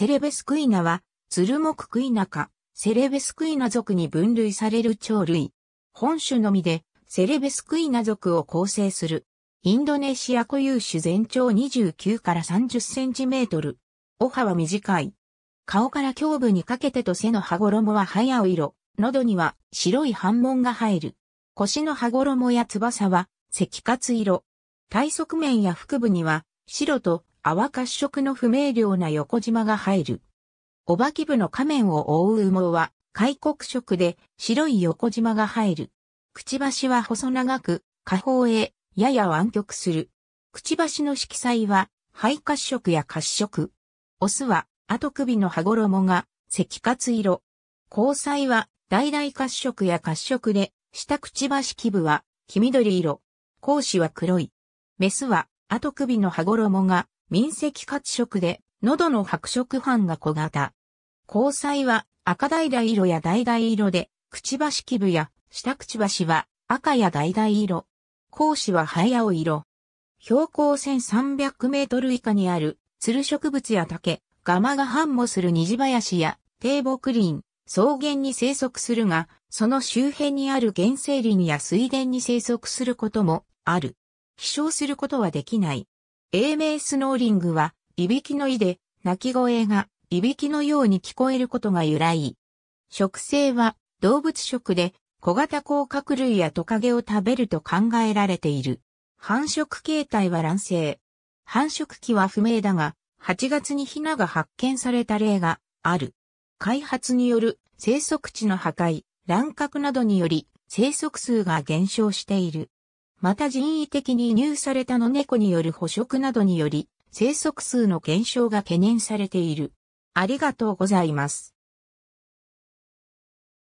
セレベスクイナは、ツルモククイナ科、セレベスクイナ属に分類される鳥類。本種のみで、セレベスクイナ属を構成する。インドネシア固有種全長29から30センチメートル。お歯は短い。顔から胸部にかけてと背の歯衣は早う色。喉には白い斑紋が入る。腰の歯衣や翼は赤褐色。体側面や腹部には白と泡褐色の不明瞭な横縞が入る。おばき部の仮面を覆う羽毛は、開国色で白い横縞が入る。くちばしは細長く、下方へやや湾曲する。くちばしの色彩は、肺褐色や褐色。オスは、後首の羽衣が、赤褐色。交際は、大々褐色や褐色で、下くちばし基部は、黄緑色。講師は黒い。メスは、後首の羽衣が、民籍褐色で、喉の白色斑が小型。交際は赤橙色や橙色で、くちばし基部や下くちばしは赤や橙色。講師は早青色。標高1300メートル以下にある、鶴植物や竹、ガマが繁茂する虹林や低木林、草原に生息するが、その周辺にある原生林や水田に生息することもある。飛翔することはできない。英名スノーリングは、いびきの意で、鳴き声が、いびきのように聞こえることが由来。食性は、動物食で、小型甲殻類やトカゲを食べると考えられている。繁殖形態は卵生。繁殖期は不明だが、8月にヒナが発見された例がある。開発による生息地の破壊、乱獲などにより生息数が減少している。また人為的に入された野猫による捕食などにより、生息数の減少が懸念されている。ありがとうございます。